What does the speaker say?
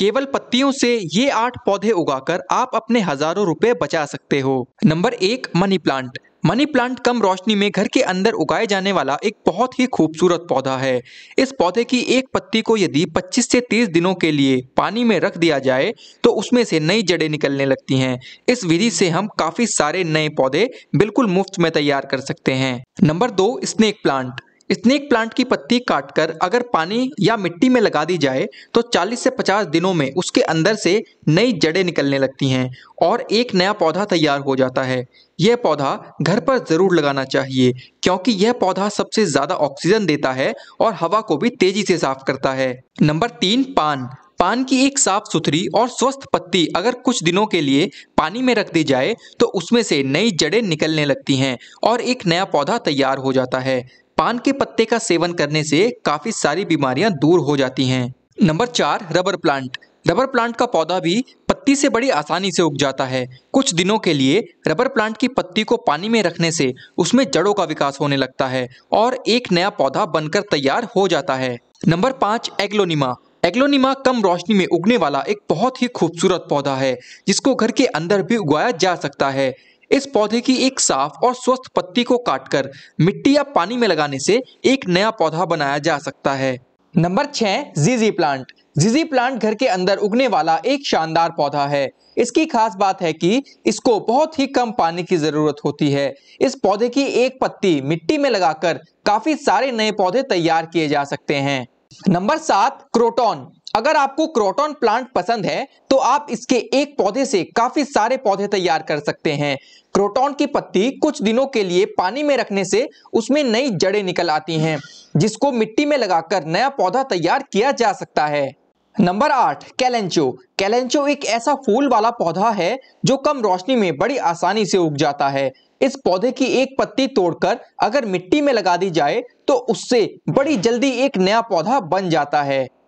केवल पत्तियों से ये आठ पौधे उगाकर आप अपने हजारों रुपए बचा सकते हो नंबर एक मनी प्लांट मनी प्लांट कम रोशनी में घर के अंदर उगाए जाने वाला एक बहुत ही खूबसूरत पौधा है इस पौधे की एक पत्ती को यदि 25 से 30 दिनों के लिए पानी में रख दिया जाए तो उसमें से नई जड़ें निकलने लगती हैं इस विधि से हम काफ़ी सारे नए पौधे बिल्कुल मुफ्त में तैयार कर सकते हैं नंबर दो स्नेक प्लांट स्नेक प्लांट की पत्ती काटकर अगर पानी या मिट्टी में लगा दी जाए तो 40 से 50 दिनों में उसके अंदर से नई जड़ें निकलने लगती हैं और एक नया पौधा तैयार हो जाता है यह पौधा घर पर ज़रूर लगाना चाहिए क्योंकि यह पौधा सबसे ज़्यादा ऑक्सीजन देता है और हवा को भी तेज़ी से साफ करता है नंबर तीन पान पान की एक साफ सुथरी और स्वस्थ पत्ती अगर कुछ दिनों के लिए पानी में रख दी जाए तो उसमें से नई जड़ें निकलने लगती हैं और एक नया पौधा तैयार हो जाता है पान के पत्ते का सेवन करने से काफ़ी सारी बीमारियां दूर हो जाती हैं नंबर चार रबर प्लांट रबर प्लांट का पौधा भी पत्ती से बड़ी आसानी से उग जाता है कुछ दिनों के लिए रबर प्लांट की पत्ती को पानी में रखने से उसमें जड़ों का विकास होने लगता है और एक नया पौधा बनकर तैयार हो जाता है नंबर पाँच एग्लोनिमा एग्लोनिमा कम रोशनी में उगने वाला एक बहुत ही खूबसूरत पौधा है जिसको घर के अंदर भी उगाया जा सकता है इस पौधे की एक साफ और स्वस्थ पत्ती को काटकर मिट्टी या पानी में लगाने से एक नया पौधा बनाया जा सकता है नंबर छह जीजी प्लांट जीजी प्लांट घर के अंदर उगने वाला एक शानदार पौधा है इसकी खास बात है कि इसको बहुत ही कम पानी की जरूरत होती है इस पौधे की एक पत्ती मिट्टी में लगाकर काफी सारे नए पौधे तैयार किए जा सकते हैं नंबर सात क्रोटॉन अगर आपको क्रोटॉन प्लांट पसंद है तो आप इसके एक पौधे से काफी सारे पौधे तैयार कर सकते हैं क्रोटॉन की पत्ती कुछ दिनों के लिए पानी में रखने से उसमें नई जड़ें निकल आती हैं जिसको मिट्टी में लगाकर नया पौधा तैयार किया जा सकता है नंबर आठ कैलेंचो कैलेंचो एक ऐसा फूल वाला पौधा है जो कम रोशनी में बड़ी आसानी से उग जाता है इस पौधे की एक पत्ती तोड़कर अगर मिट्टी में लगा दी जाए तो उससे बड़ी जल्दी एक नया पौधा बन जाता है